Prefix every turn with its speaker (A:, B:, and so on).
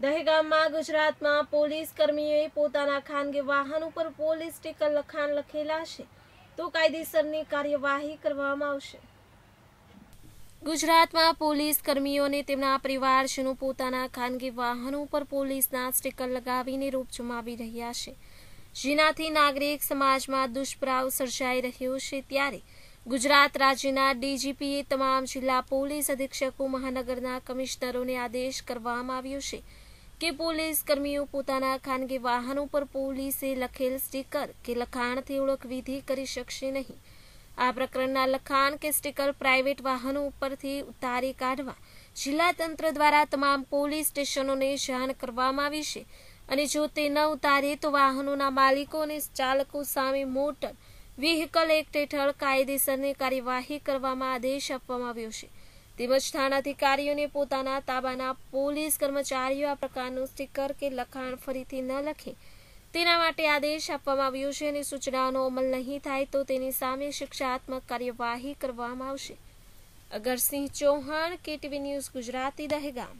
A: દહેગામમાં ગુજરાતમાં પોલીસ કર્મીઓએ પોતાના ખાનગી વાહન ઉપર પોલીસ સ્ટીકર લખાણ લખેલા છે તો કાયદેસરની કાર્યવાહી કરવામાં આવશે ગુજરાતમાં પોલીસ કર્મીઓને તેમના પરિવારજનો પોતાના ખાનગી વાહનો ઉપર પોલીસના સ્ટીકર લગાવીને રૂપ જમાવી રહ્યા છે જેનાથી નાગરિક સમાજમાં દુષ્પ્રાવ સર્જાઈ રહ્યો છે ત્યારે ગુજરાત રાજ્યના ડીજીપીએ તમામ જિલ્લા પોલીસ અધિક્ષકો મહાનગરના કમિશનરોને આદેશ કરવામાં આવ્યો છે કે પોલીસ કર્મીઓ પોતાના ખાનગી વાહન ઉપર પોલીસે લખેલ સ્ટીકર કે લખાણથી ઓળખવિધિ કરી શકશે નહીં આ પ્રકરણના લખાણ કે સ્ટીકર પ્રાઇવેટ વાહનો ઉપરથી ઉતારી કાઢવા જિલ્લા તંત્ર દ્વારા તમામ પોલીસ સ્ટેશનોને જાણ કરવામાં આવી છે અને જો તે ન ઉતારે તો વાહનોના માલિકો અને ચાલકો સામે મોટર વ્હીકલ એક્ટ હેઠળ કાયદેસરની કાર્યવાહી કરવામાં આદેશ આપવામાં આવ્યો છે તેમજ થાણાધિકારીઓને પોતાના તાબાના પોલીસ કર્મચારીઓ આ પ્રકારનું સ્ટીકર કે લખાણ ફરીથી ન લખે તેના માટે આદેશ આપવામાં આવ્યો છે અને સૂચનાઓનો અમલ નહીં થાય તો તેની સામે શિક્ષાત્મક કાર્યવાહી કરવામાં આવશે અગરસિંહ ચૌહાણ કે ટીવી ન્યૂઝ ગુજરાતી દહેગામ